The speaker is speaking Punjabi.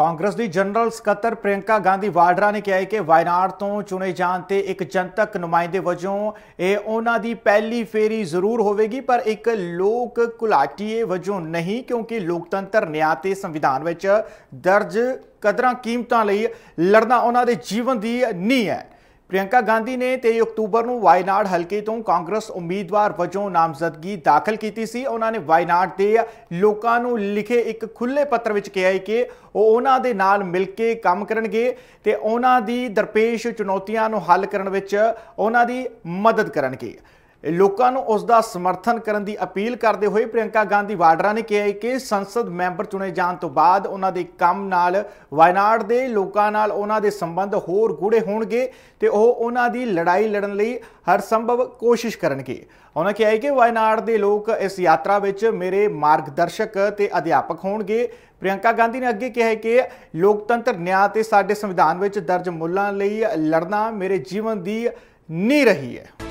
ਕਾਂਗਰਸ ਦੀ ਜਨਰਲ ਸਕੱਤਰ ਪ੍ਰਿਯੰਕਾ ਗਾਂਧੀ ਵਾਡਰਾ ਨੇ ਕਿਹਾ ਹੈ ਕਿ ਵਾਇਨਾਰ ਤੋਂ ਚੁਣੇ ਜਾਣ ਤੇ ਇੱਕ ਜਨਤਕ ਨੁਮਾਇੰਦੇ ਵਜੋਂ ਇਹ ਉਹਨਾਂ ਦੀ ਪਹਿਲੀ ਫੇਰੀ ਜ਼ਰੂਰ ਹੋਵੇਗੀ ਪਰ ਇੱਕ ਲੋਕ ਕੁਲਾਟੀਏ ਵਜੋਂ ਨਹੀਂ ਕਿਉਂਕਿ ਲੋਕਤੰਤਰ ਨਿਆਂ ਤੇ ਸੰਵਿਧਾਨ ਵਿੱਚ ਦਰਜ ਕਦਰਾਂ ਕੀਮਤਾਂ ਲਈ ਲੜਨਾ ਉਹਨਾਂ ਦੇ ਜੀਵਨ ਦੀ ਨਹੀਂ ਹੈ ਪ੍ਰਿਯੰਕਾ ਗਾਂਧੀ ਨੇ 23 ਅਕਤੂਬਰ ਨੂੰ ਵਾਇਨਾਡ ਹਲਕੇ ਤੋਂ ਕਾਂਗਰਸ ਉਮੀਦਵਾਰ ਵਜੋਂ ਨਾਮਜ਼ਦਗੀ ਦਾਖਲ ਕੀਤੀ ਸੀ ਉਹਨਾਂ ਨੇ ਵਾਇਨਾਡ ਦੇ ਲੋਕਾਂ ਨੂੰ ਲਿਖੇ ਇੱਕ ਖੁੱਲੇ ਪੱਤਰ ਵਿੱਚ ਕਿਹਾ ਹੈ ਕਿ ਉਹ ਉਹਨਾਂ ਦੇ ਨਾਲ ਮਿਲ ਕੇ ਕੰਮ ਕਰਨਗੇ ਤੇ ਉਹਨਾਂ ਦੀ ਦਰਪੇਸ਼ ਚੁਣੌਤੀਆਂ ਨੂੰ ਹੱਲ ਕਰਨ ਵਿੱਚ ਉਹਨਾਂ ਦੀ ਮਦਦ ਕਰਨਗੇ ਲੋਕਾਂ ਨੂੰ ਉਸ ਦਾ ਸਮਰਥਨ ਕਰਨ ਦੀ ਅਪੀਲ ਕਰਦੇ ਹੋਏ ਪ੍ਰਿਯੰਕਾ ਗਾਂਧੀ ਵਾਡਰਾ ਨੇ ਕਿਹਾ ਕਿ ਸੰਸਦ ਮੈਂਬਰ ਚੁਣੇ ਜਾਣ ਤੋਂ ਬਾਅਦ ਉਹਨਾਂ ਦੇ ਕੰਮ ਨਾਲ ਵਾਇਨਾਡ ਦੇ ਲੋਕਾਂ ਨਾਲ ਉਹਨਾਂ ਦੇ ਸੰਬੰਧ ਹੋਰ ਗੂੜੇ ਹੋਣਗੇ ਤੇ ਉਹ ਉਹਨਾਂ ਦੀ ਲੜਾਈ ਲੜਨ ਲਈ ਹਰ ਸੰਭਵ ਕੋਸ਼ਿਸ਼ ਕਰਨਗੇ ਉਹਨਾਂ ਕਿਹਾ ਕਿ ਵਾਇਨਾਡ ਦੇ ਲੋਕ ਇਸ ਯਾਤਰਾ ਵਿੱਚ ਮੇਰੇ ਮਾਰਗਦਰਸ਼ਕ ਤੇ ਅਧਿਆਪਕ ਹੋਣਗੇ ਪ੍ਰਿਯੰਕਾ ਗਾਂਧੀ ਨੇ ਅੱਗੇ ਕਿਹਾ ਕਿ ਲੋਕਤੰਤਰ ਨਿਆਂ ਤੇ ਸਾਡੇ ਸੰਵਿਧਾਨ ਵਿੱਚ ਦਰਜ ਮੁੱਲਾਂ ਲਈ ਲੜਨਾ ਮੇਰੇ ਜੀਵਨ ਦੀ ਨੀ ਰਹੀ ਹੈ